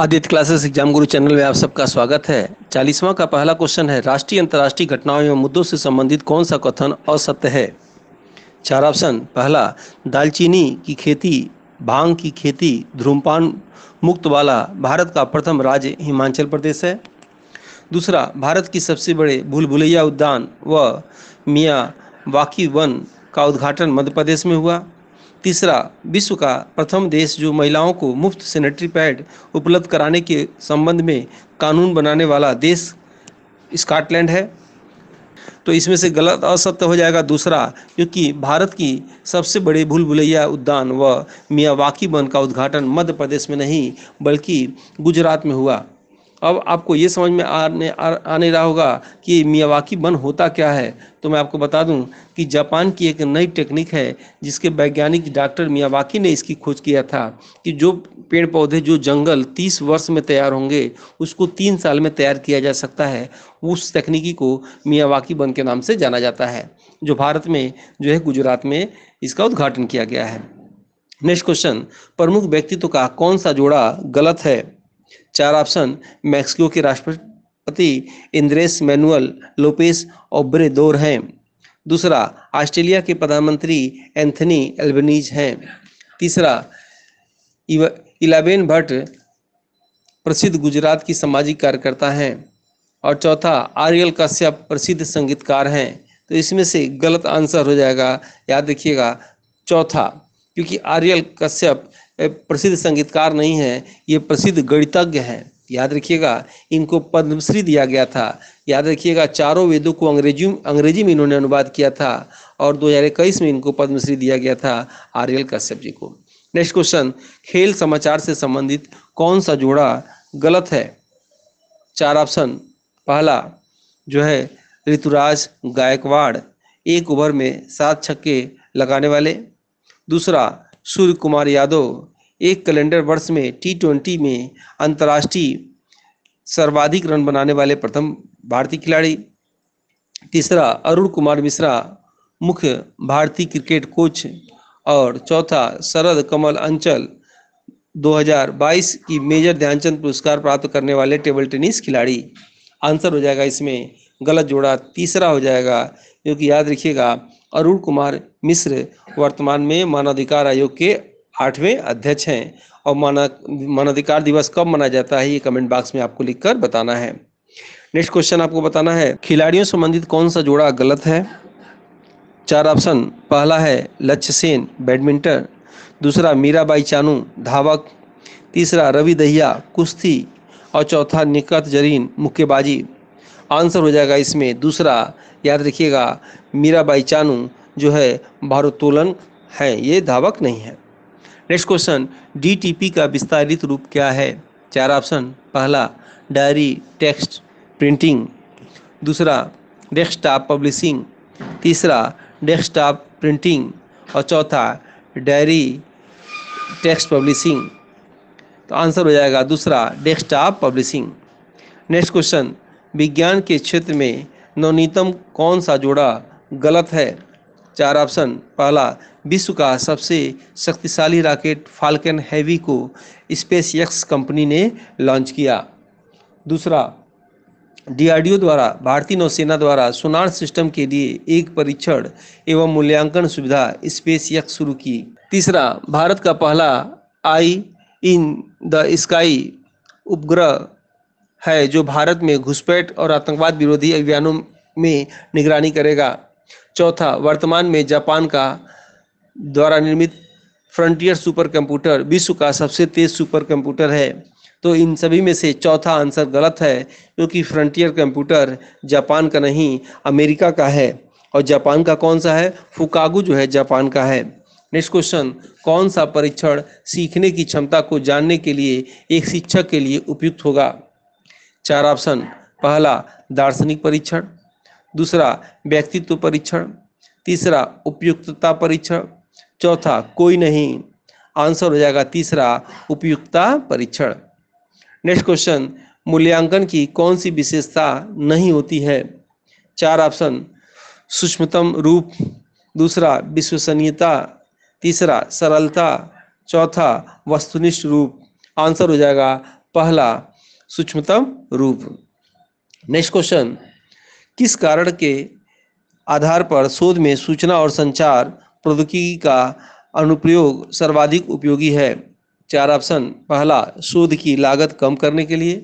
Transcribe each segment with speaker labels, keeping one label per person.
Speaker 1: Aditya classes exam Guru channel में आप सबका स्वागत है चालीसवां का पहला क्वेश्चन है राष्ट्रीय अंतर्राष्ट्रीय घटनाओं एवं मुद्दों से संबंधित कौन सा कथन असत्य है चार ऑप्शन पहला दालचीनी की खेती भांग की खेती ध्रूमपान मुक्त वाला भारत का प्रथम राज्य हिमाचल प्रदेश है दूसरा भारत की सबसे बड़े भूल भुलैया उद्यान व मियाँ वाकी वन का उद्घाटन मध्य प्रदेश में हुआ तीसरा विश्व का प्रथम देश जो महिलाओं को मुफ्त सेनेटरी पैड उपलब्ध कराने के संबंध में कानून बनाने वाला देश स्कॉटलैंड है तो इसमें से गलत असत्य हो जाएगा दूसरा क्योंकि भारत की सबसे बड़े भूल भुलैया उद्यान व मियावाकी वन का उद्घाटन मध्य प्रदेश में नहीं बल्कि गुजरात में हुआ अब आपको ये समझ में आने आ, आने रहा होगा कि मियावाकी बन होता क्या है तो मैं आपको बता दूं कि जापान की एक नई टेक्निक है जिसके वैज्ञानिक डॉक्टर मियावाकी ने इसकी खोज किया था कि जो पेड़ पौधे जो जंगल 30 वर्ष में तैयार होंगे उसको तीन साल में तैयार किया जा सकता है उस तकनीकी को मियावाकी बन के नाम से जाना जाता है जो भारत में जो है गुजरात में इसका उद्घाटन किया गया है नेक्स्ट क्वेश्चन प्रमुख व्यक्तित्व का कौन सा जोड़ा गलत है चार ऑप्शन मैक्सिको के राष्ट्रपति इंद्रेस मैनुअल लोपेस ओब्रेदोर हैं दूसरा ऑस्ट्रेलिया के प्रधानमंत्री एंथनी एल्बनीज हैं तीसरा इलाबेन भट्ट प्रसिद्ध गुजरात की सामाजिक कार्यकर्ता हैं और चौथा आर्यल कश्यप प्रसिद्ध संगीतकार हैं तो इसमें से गलत आंसर हो जाएगा याद रखिएगा चौथा क्योंकि आर्यल कश्यप प्रसिद्ध संगीतकार नहीं है ये प्रसिद्ध गणितज्ञ हैं याद रखिएगा इनको पद्मश्री दिया गया था याद रखिएगा चारों वेदों को अंग्रेजी अंग्रेजी में इन्होंने अनुवाद किया था और इक्कीस में इनको पद्मश्री दिया गया था आर्यल कश्यप जी को नेक्स्ट क्वेश्चन खेल समाचार से संबंधित कौन सा जोड़ा गलत है चार ऑप्शन पहला जो है ऋतुराज गायकवाड़ एक ओवर में सात छक्के लगाने वाले दूसरा सूर्य कुमार यादव एक कैलेंडर वर्ष में टी ट्वेंटी में अंतर्राष्ट्रीय सर्वाधिक रन बनाने वाले प्रथम भारतीय खिलाड़ी तीसरा अरुण कुमार मिश्रा मुख्य भारतीय क्रिकेट कोच और चौथा शरद कमल अंचल 2022 की मेजर ध्यानचंद पुरस्कार प्राप्त करने वाले टेबल टेनिस खिलाड़ी आंसर हो जाएगा इसमें गलत जोड़ा तीसरा हो जाएगा क्योंकि याद रखिएगा अरुण कुमार मिश्र वर्तमान में मानवाधिकार आयोग के आठवें अध्यक्ष हैं और माना मानवाधिकार दिवस कब मनाया जाता है ये कमेंट बॉक्स में आपको लिखकर बताना है नेक्स्ट क्वेश्चन आपको बताना है खिलाड़ियों संबंधित कौन सा जोड़ा गलत है चार ऑप्शन पहला है लक्ष्य सेन बैडमिंटन दूसरा मीराबाई चानू धावक तीसरा रवि दहिया कुश्ती और चौथा निकत जरीन मुक्केबाजी आंसर हो जाएगा इसमें दूसरा याद रखिएगा मीराबाई चानू जो है भारोत्तोलन है ये धावक नहीं है नेक्स्ट क्वेश्चन डीटीपी का विस्तारित रूप क्या है चार ऑप्शन पहला डायरी टेक्स्ट प्रिंटिंग दूसरा डेस्कटॉप पब्लिशिंग तीसरा डेस्कटॉप प्रिंटिंग और चौथा डायरी टेक्स्ट पब्लिशिंग तो आंसर हो जाएगा दूसरा डेस्कटॉप पब्लिशिंग नेक्स्ट क्वेश्चन विज्ञान के क्षेत्र में नवनीतम कौन सा जोड़ा गलत है चार ऑप्शन पहला विश्व का सबसे शक्तिशाली रॉकेट फाल्कन हैवी को स्पेस एक्स कंपनी ने लॉन्च किया दूसरा डीआरडीओ द्वारा भारतीय नौसेना द्वारा सोनार सिस्टम के लिए एक परीक्षण एवं मूल्यांकन सुविधा स्पेस एक्स शुरू की तीसरा भारत का पहला आई इन द स्काई उपग्रह है जो भारत में घुसपैठ और आतंकवाद विरोधी अभियानों में निगरानी करेगा चौथा वर्तमान में जापान का द्वारा निर्मित फ्रंटियर सुपर कंप्यूटर विश्व का सबसे तेज सुपर कंप्यूटर है तो इन सभी में से चौथा आंसर गलत है क्योंकि फ्रंटियर कंप्यूटर जापान का नहीं अमेरिका का है और जापान का कौन सा है फुकागु जो है जापान का है नेक्स्ट क्वेश्चन कौन सा परीक्षण सीखने की क्षमता को जानने के लिए एक शिक्षक के लिए उपयुक्त होगा चार ऑप्शन पहला दार्शनिक परीक्षण दूसरा व्यक्तित्व परीक्षण तीसरा उपयुक्तता परीक्षण चौथा कोई नहीं आंसर हो जाएगा तीसरा उपयुक्तता परीक्षण नेक्स्ट क्वेश्चन मूल्यांकन की कौन सी विशेषता नहीं होती है चार ऑप्शन सूक्ष्मतम रूप दूसरा विश्वसनीयता तीसरा सरलता चौथा वस्तुनिष्ठ रूप आंसर हो जाएगा पहला सूक्ष्मतम रूप नेक्स्ट क्वेश्चन किस कारण के आधार पर शोध में सूचना और संचार प्रौद्योगिकी का अनुप्रयोग सर्वाधिक उपयोगी है चार ऑप्शन पहला शोध की लागत कम करने के लिए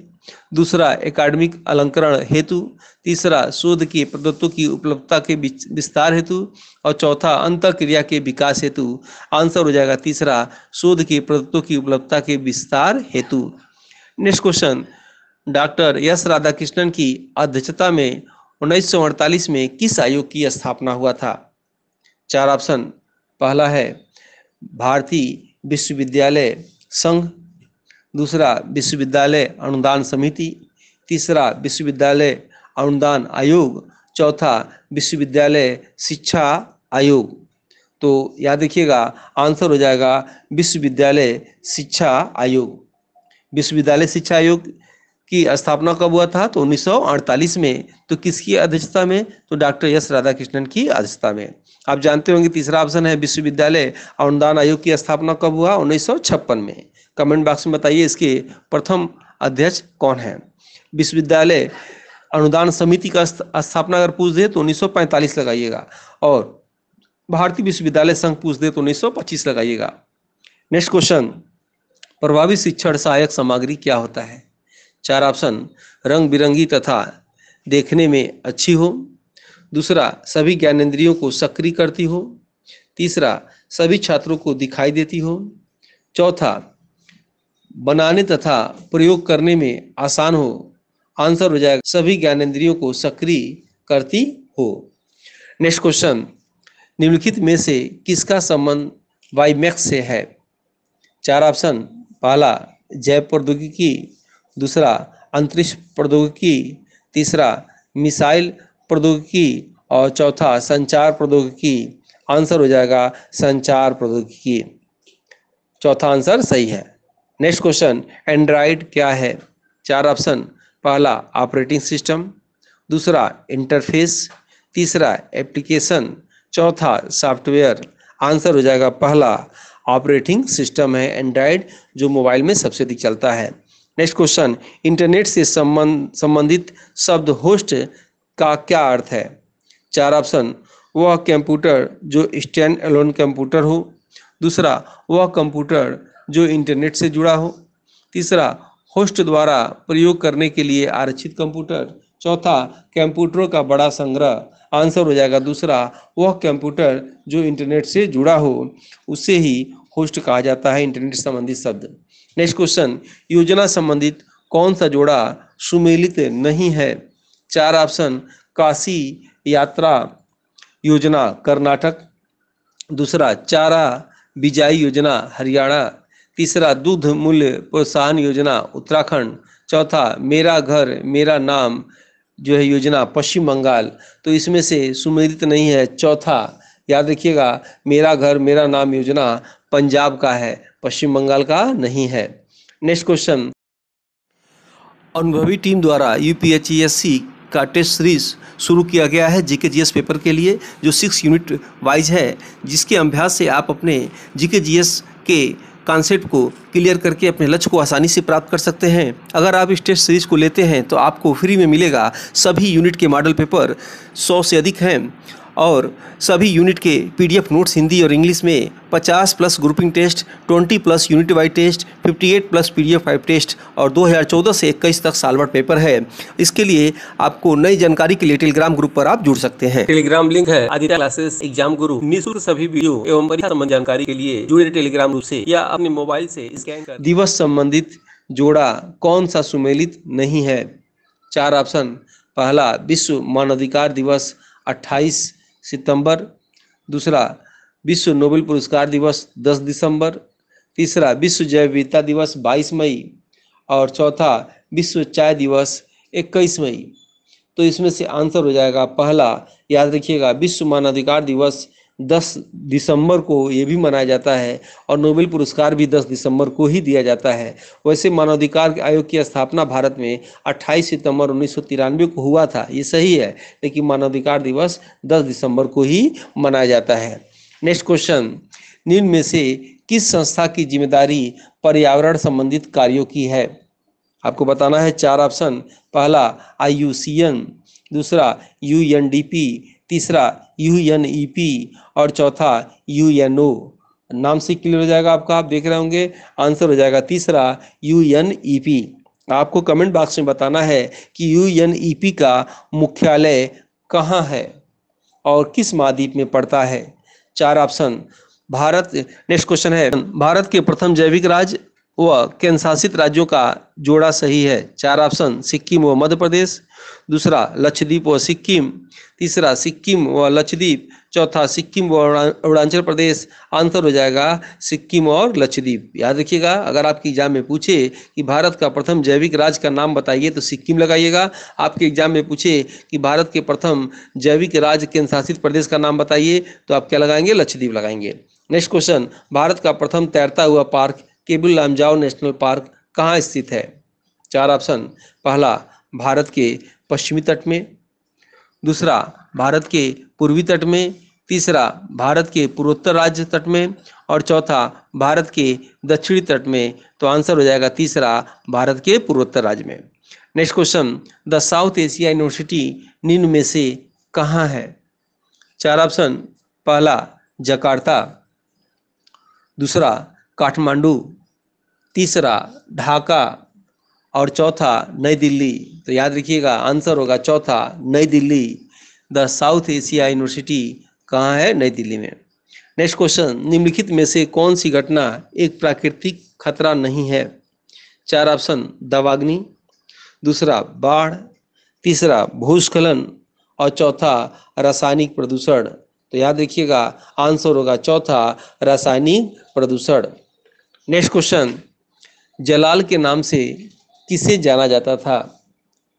Speaker 1: दूसरा एकेडमिक अलंकरण हेतु तीसरा शोध के प्रदत्तों की उपलब्धता के विस्तार हेतु और चौथा क्रिया के विकास हेतु आंसर हो जाएगा तीसरा शोध के प्रदत्तों की उपलब्धता के विस्तार हेतु next question doctor S Radhakrishnan की अध्यक्षता में उन्नीस में किस आयोग की स्थापना हुआ था चार ऑप्शन पहला है भारतीय विश्वविद्यालय संघ दूसरा विश्वविद्यालय अनुदान समिति तीसरा विश्वविद्यालय अनुदान आयोग चौथा विश्वविद्यालय शिक्षा आयोग तो याद रखिएगा आंसर हो जाएगा विश्वविद्यालय शिक्षा आयोग विश्वविद्यालय शिक्षा आयोग की स्थापना कब हुआ था तो 1948 में तो किसकी अध्यक्षता में तो डॉक्टर एस राधाकृष्णन की अध्यक्षता में आप जानते होंगे तीसरा ऑप्शन है विश्वविद्यालय अनुदान आयोग की स्थापना कब हुआ उन्नीस में कमेंट बॉक्स में बताइए इसके प्रथम अध्यक्ष कौन है विश्वविद्यालय अनुदान समिति का स्थापना अगर पूछ दे तो 1945 लगाइएगा और भारतीय विश्वविद्यालय संघ पूछ दे तो 1925 लगाइएगा नेक्स्ट क्वेश्चन प्रभावी शिक्षण सहायक सामग्री क्या होता है चार ऑप्शन रंग बिरंगी तथा देखने में अच्छी हो दूसरा सभी ज्ञानेन्द्रियों को सक्रिय करती हो तीसरा सभी छात्रों को दिखाई देती हो चौथा बनाने तथा प्रयोग करने में आसान हो आंसर हो जाएगा सभी ज्ञानेन्द्रियों को सक्रिय करती हो नेक्स्ट क्वेश्चन निम्नलिखित में से किसका संबंध वाईमैक्स से है चार ऑप्शन पहला जैव प्रौद्योगिकी दूसरा अंतरिक्ष प्रौद्योगिकी तीसरा मिसाइल प्रौद्योगिकी और चौथा संचार प्रौद्योगिकी आंसर हो जाएगा संचार प्रौद्योगिकी चौथा आंसर सही है नेक्स्ट क्वेश्चन एंड्राइड क्या है चार ऑप्शन पहला ऑपरेटिंग सिस्टम दूसरा इंटरफेस तीसरा एप्लीकेशन चौथा सॉफ्टवेयर आंसर हो जाएगा पहला ऑपरेटिंग सिस्टम है एंड्रॉयड जो मोबाइल में सबसे अधिक चलता है नेक्स्ट क्वेश्चन इंटरनेट से संबंध संबंधित शब्द होस्ट का क्या अर्थ है चार ऑप्शन वह कंप्यूटर जो स्टैंड अलोन कंप्यूटर हो दूसरा वह कंप्यूटर जो इंटरनेट से जुड़ा हो तीसरा होस्ट द्वारा प्रयोग करने के लिए आरक्षित कंप्यूटर चौथा कंप्यूटरों का बड़ा संग्रह आंसर हो जाएगा दूसरा वह कंप्यूटर जो इंटरनेट से जुड़ा हो उसे ही होस्ट कहा जाता है इंटरनेट संबंधित शब्द नेक्स्ट क्वेश्चन योजना संबंधित कौन सा जोड़ा सुमेलित नहीं है चार ऑप्शन काशी यात्रा योजना कर्नाटक दूसरा चारा बिजाई योजना हरियाणा तीसरा दूध मूल्य प्रोत्साहन योजना उत्तराखंड चौथा मेरा घर मेरा नाम जो है योजना पश्चिम बंगाल तो इसमें से सुमेलित नहीं है चौथा याद रखिएगा मेरा घर मेरा नाम योजना पंजाब का है पश्चिम बंगाल का नहीं है नेक्स्ट क्वेश्चन अनुभवी टीम द्वारा यू e का टेस्ट सीरीज शुरू किया गया है जीके जीएस पेपर के लिए जो सिक्स यूनिट वाइज है जिसके अभ्यास से आप अपने जीके जीएस के कॉन्सेप्ट को क्लियर करके अपने लक्ष्य को आसानी से प्राप्त कर सकते हैं अगर आप इस टेस्ट सीरीज को लेते हैं तो आपको फ्री में मिलेगा सभी यूनिट के मॉडल पेपर सौ से अधिक हैं और सभी यूनिट के पीडीएफ नोट्स हिंदी और इंग्लिश में 50 plus grouping test 20 plus unit wise test 58 plus PDF five test और 2014 से इक्कीस तक सालवर्ट पेपर है इसके लिए आपको नई जानकारी के लिए टेलीग्राम ग्रुप पर आप जुड़ सकते हैं टेलीग्राम लिंक है आदित्य क्लासेस एग्जाम गुरु निःशुल्क सभी वीडियो एवं संबंध जानकारी के लिए जुड़े टेलीग्राम ग्रुप ऐसी या अपने मोबाइल ऐसी स्कैन कर दिवस संबंधित जोड़ा कौन सा सुमेलित नहीं है चार ऑप्शन पहला विश्व मानवाधिकार दिवस अट्ठाईस सितंबर दूसरा विश्व नोबेल पुरस्कार दिवस 10 दिसंबर तीसरा विश्व जैव विविधता दिवस 22 मई और चौथा विश्व चाय दिवस 21 मई तो इसमें से आंसर हो जाएगा पहला याद रखिएगा विश्व मानवाधिकार दिवस 10 दिसंबर को ये भी मनाया जाता है और नोबेल पुरस्कार भी 10 दिसंबर को ही दिया जाता है वैसे मानवाधिकार आयोग की स्थापना भारत में 28 सितंबर उन्नीस को हुआ था ये सही है लेकिन मानवाधिकार दिवस 10 दिसंबर को ही मनाया जाता है नेक्स्ट क्वेश्चन निम्न में से किस संस्था की जिम्मेदारी पर्यावरण संबंधित कार्यों की है आपको बताना है चार ऑप्शन पहला आई दूसरा यू तीसरा यू एन ई पी और चौथा यू एन ओ नाम से क्लियर हो जाएगा आपका आप देख रहे होंगे आंसर हो जाएगा तीसरा यू एन ई पी आपको कमेंट बॉक्स में बताना है कि यू एन ई पी का मुख्यालय कहाँ है और किस महाद्वीप में पड़ता है चार ऑप्शन भारत नेक्स्ट क्वेश्चन है भारत के प्रथम जैविक राज्य व केंद्र शासित राज्यों का जोड़ा सही है चार ऑप्शन सिक्किम व मध्य प्रदेश दूसरा लक्षद्वीप व सिक्किम तीसरा सिक्किम व लक्षद्वीप चौथा सिक्किम व अरुणाचल प्रदेश आंसर हो जाएगा सिक्किम और लक्षद्वीप याद रखिएगा अगर आपके एग्जाम में पूछे कि भारत का प्रथम जैविक राज्य का नाम बताइए तो सिक्किम लगाइएगा आपके एग्जाम में पूछे कि भारत के प्रथम जैविक राज्य केंद्र शासित प्रदेश का नाम बताइए तो आप क्या लगाएंगे लक्षद्वीप लगाएंगे नेक्स्ट क्वेश्चन भारत का प्रथम तैरता हुआ park Keibul Lamjao national park कहाँ स्थित है चार ऑप्शन पहला भारत के पश्चिमी तट में दूसरा भारत के पूर्वी तट में तीसरा भारत के पूर्वोत्तर राज्य तट में और चौथा भारत के दक्षिणी तट में तो आंसर हो जाएगा तीसरा भारत के पूर्वोत्तर राज्य में next question the South Asia University निम्न में से कहाँ है चार ऑप्शन पहला जकार्ता दूसरा काठमांडू तीसरा ढाका और चौथा नई दिल्ली तो याद रखिएगा आंसर होगा चौथा Nai Delhi the South Asia University कहाँ है नई दिल्ली में नेक्स्ट क्वेश्चन निम्नलिखित में से कौन सी घटना एक प्राकृतिक खतरा नहीं है चार ऑप्शन दवाग्नि दूसरा बाढ़ तीसरा भूस्खलन और चौथा रासायनिक प्रदूषण तो याद रखिएगा आंसर होगा चौथा रासायनिक प्रदूषण नेक्स्ट क्वेश्चन जलाल के नाम से किसे जाना जाता था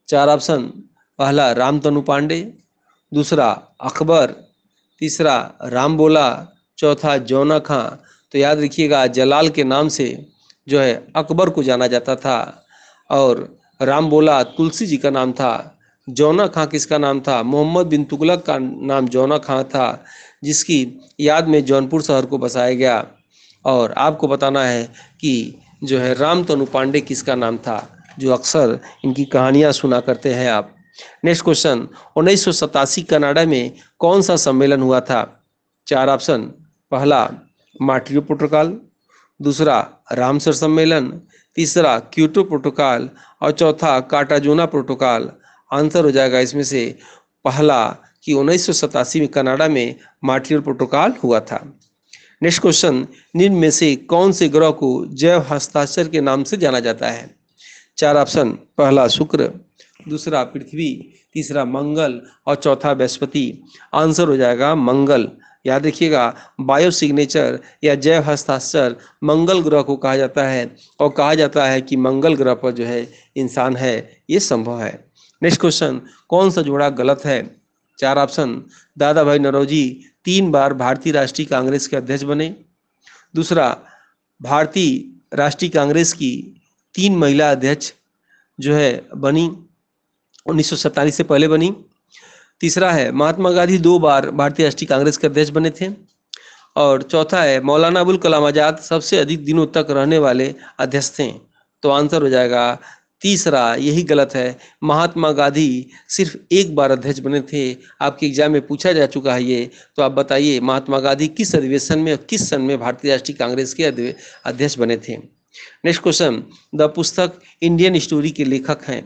Speaker 1: चार ऑप्शन पहला राम तनु पांडे दूसरा अकबर तीसरा राम बोला चौथा जौना खां तो याद रखिएगा जलाल के नाम से जो है अकबर को जाना जाता था और राम बोला तुलसी जी का नाम था जौना खां किसका नाम था मोहम्मद बिन तुगलक का नाम जौना खां था जिसकी याद में जौनपुर शहर को बसाया गया और आपको बताना है कि जो है राम तनु पांडे किसका नाम था जो अक्सर इनकी कहानियाँ सुना करते हैं आप नेक्स्ट क्वेश्चन उन्नीस कनाडा में कौन सा सम्मेलन हुआ था चार ऑप्शन पहला माटियो प्रोटोकॉल दूसरा रामसर सम्मेलन तीसरा क्यूटो प्रोटोकॉल और चौथा काटाजोना प्रोटोकॉल आंसर हो जाएगा इसमें से पहला कि उन्नीस में कनाडा में माट्रियल प्रोटोकॉल हुआ था नेक्स्ट क्वेश्चन निम्न में से कौन से ग्रह को जैव हस्ताक्षर के नाम से जाना जाता है चार ऑप्शन पहला शुक्र दूसरा पृथ्वी तीसरा मंगल और चौथा बृहस्पति आंसर हो जाएगा मंगल याद रखिएगा बायो सिग्नेचर या जैव हस्ताक्षर मंगल ग्रह को कहा जाता है और कहा जाता है कि मंगल ग्रह पर जो है इंसान है ये संभव है नेक्स्ट क्वेश्चन कौन सा जोड़ा गलत है चार ऑप्शन दादा भाई नरोजी तीन बार भारतीय राष्ट्रीय कांग्रेस के अध्यक्ष बने दूसरा भारतीय राष्ट्रीय कांग्रेस की तीन महिला अध्यक्ष जो है बनी उन्नीस से पहले बनी तीसरा है महात्मा गांधी दो बार भारतीय राष्ट्रीय कांग्रेस के अध्यक्ष बने थे और चौथा है मौलाना अबुल कलाम आज़ाद सबसे अधिक दिनों तक रहने वाले अध्यक्ष थे तो आंसर हो जाएगा तीसरा यही गलत है महात्मा गांधी सिर्फ एक बार अध्यक्ष बने थे आपके एग्जाम में पूछा जा चुका है ये तो आप बताइए महात्मा गांधी किस अधिवेशन में और किस सन में भारतीय राष्ट्रीय कांग्रेस के अध्यक्ष बने थे नेक्स्ट क्वेश्चन द पुस्तक इंडियन स्टोरी के लेखक हैं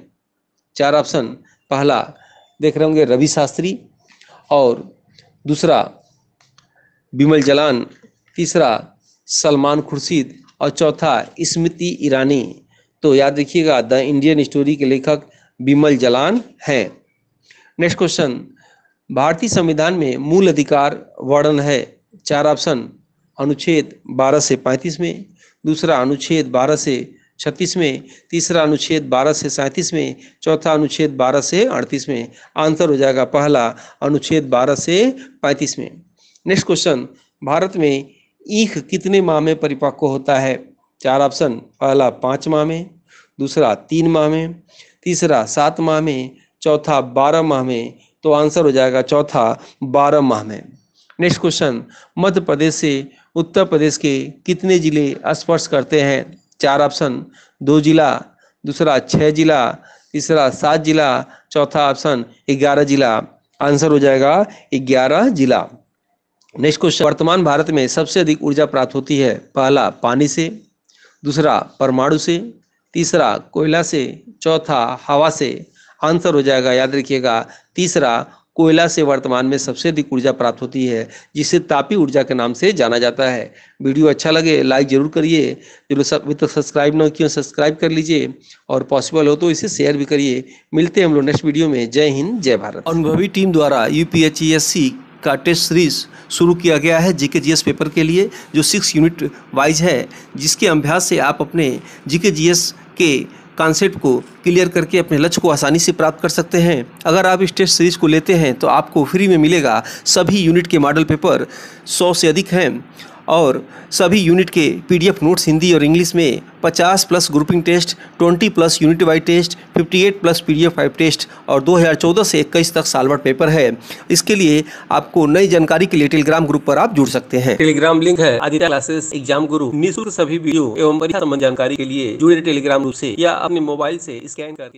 Speaker 1: चार ऑप्शन पहला देख रहे होंगे रवि शास्त्री और दूसरा बिमल जलान तीसरा सलमान खुर्शीद और चौथा स्मृति ईरानी तो याद रखिएगा द इंडियन स्टोरी के लेखक बिमल जलान हैं नेक्स्ट क्वेश्चन भारतीय संविधान में मूल अधिकार वर्णन है चार ऑप्शन अनुच्छेद 12 से 35 में दूसरा अनुच्छेद 12 से 36 में तीसरा अनुच्छेद 12 से सैंतीस में चौथा अनुच्छेद 12 से 38 में आंसर हो जाएगा पहला अनुच्छेद 12 से 35 में नेक्स्ट क्वेश्चन भारत में ईख कितने माह में परिपक्व होता है चार ऑप्शन पहला पाँच माह में दूसरा तीन माह में तीसरा सात माह में चौथा बारह माह में तो आंसर हो जाएगा चौथा बारह माह में नेक्स्ट क्वेश्चन मध्य प्रदेश से उत्तर प्रदेश के कितने जिले स्पर्श करते हैं चार ऑप्शन दो जिला दूसरा छः जिला तीसरा सात जिला चौथा ऑप्शन ग्यारह जिला आंसर हो जाएगा ग्यारह जिला नेक्स्ट क्वेश्चन वर्तमान भारत में सबसे अधिक ऊर्जा प्राप्त होती है पहला पानी से दूसरा परमाणु से तीसरा कोयला से चौथा हवा से आंसर हो जाएगा याद रखिएगा तीसरा कोयला से वर्तमान में सबसे अधिक ऊर्जा प्राप्त होती है जिसे तापी ऊर्जा के नाम से जाना जाता है वीडियो अच्छा लगे लाइक जरूर करिए जो लोग सब तक सब्सक्राइब न किए सब्सक्राइब कर लीजिए और पॉसिबल हो तो इसे शेयर भी करिए मिलते हैं हम लोग नेक्स्ट वीडियो में जय हिंद जय भारत अनुभवी टीम द्वारा यू का टेस्ट सीरीज शुरू किया गया है जीके जीएस पेपर के लिए जो सिक्स यूनिट वाइज है जिसके अभ्यास से आप अपने जीके जीएस के कॉन्सेप्ट को क्लियर करके अपने लक्ष्य को आसानी से प्राप्त कर सकते हैं अगर आप इस टेस्ट सीरीज को लेते हैं तो आपको फ्री में मिलेगा सभी यूनिट के मॉडल पेपर सौ से अधिक हैं और सभी यूनिट के पीडीएफ नोट्स हिंदी और इंग्लिश में 50 plus grouping test 20 plus unit wise test 58 plus P D five test और 2014 से इक्कीस तक सालवर पेपर है इसके लिए आपको नई जानकारी के लिए टेलीग्राम ग्रुप पर आप जुड़ सकते हैं टेलीग्राम लिंक है आदित्य क्लासेस एग्जाम गुरु निःशुल्क सभी वीडियो एवं परीक्षा संबंध जानकारी के लिए जुड़े टेलीग्राम ग्रुप ऐसी या अपने मोबाइल ऐसी स्कैन करके